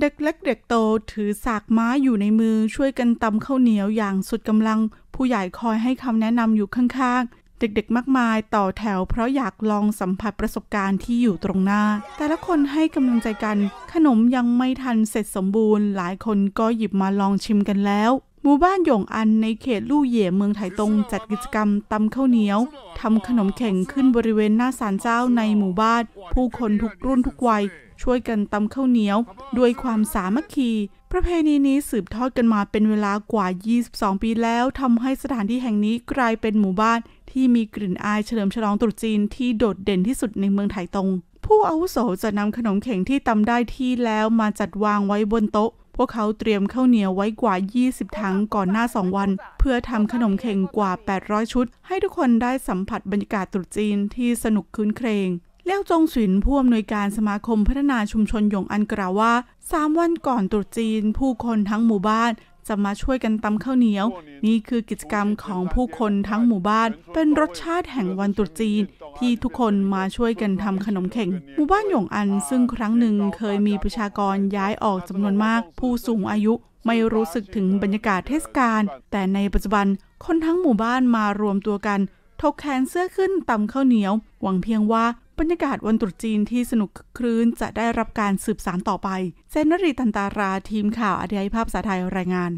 เด็กเล็กเด็กโตถือสากไม้อยู่ในมือช่วยกันตำข้าวเหนียวอย่างสุดกำลังผู้ใหญ่คอยให้คำแนะนำอยู่ข้าง ๆ เด็ก ๆ มากมายต่อแถวเพราะอยากลองสัมผัสประสบการณ์ที่อยู่ตรงหน้า แต่ละคนให้กำลังใจกันขนมยังไม่ทันเสร็จสมบูรณ์หลายคนก็หยิบมาลองชิมกันแล้วหมู่บ้านหยงอันในเขตลู่เหย่เมืองไถตงจัดกิจกรรมตำข้าวเหนียวทำขนมแข่งขึ้นบริเวณหน้าศาลเจ้าในหมู่บ้าน ผู้คนทุกรุ่นทุกวัย ช่วยกันตำข้าวเหนียว ด้วยความสามัคคีประเพณีนี้สืบทอดกันมาเป็นเวลากว่า 22 ปีแล้วทำให้สถานที่แห่งนี้กลายเป็นหมู่บ้าน ที่มีกลิ่นอายเฉลิมฉลองตรุษจีนที่โดดเด่นที่สุดในเมืองไถตงผู้อาวุโสจะนำขนมเข่งที่ตำได้ที่แล้วมาจัดวางไว้บนโต๊ะพวกเขาเตรียมข้าวเหนียวไว้กว่า 20 ถังก่อนหน้า 2 วัน เพื่อทำขนมเข่งกว่า 800 ชุด ให้ทุกคนได้สัมผัสบรรยากาศตรุษจีนที่สนุกคืนเครงเลี้ยวจงสินผู้อำนวยการสมาคมพัฒนาชุมชนหยงอันกล่าวว่า 3 วันก่อนตรุษจีนผู้คนทั้งหมู่บ้านจะมาช่วยกันตำข้าวเหนียว นี่คือกิจกรรมของผู้คนทั้งหมู่บ้าน เป็นรสชาติแห่งวันตรุษจีน ที่ทุกคนมาช่วยกันทำขนมเข่งหมู่บ้านหยงอันซึ่งครั้งหนึ่งเคยมีประชากรย้ายออกจำนวนมาก ผู้สูงอายุไม่รู้สึกถึงบรรยากาศเทศกาล แต่ในปัจจุบันคนทั้งหมู่บ้านมารวมตัวกันทกแขนเสื้อขึ้นตำข้าวเหนียว หวังเพียงว่าบรรยากาศวันตรุษจีนที่สนุกครื้นจะได้รับการสืบสานต่อไป เซนนรีตันตารา ทีมข่าวอาเดียภาพสาไทยรายงาน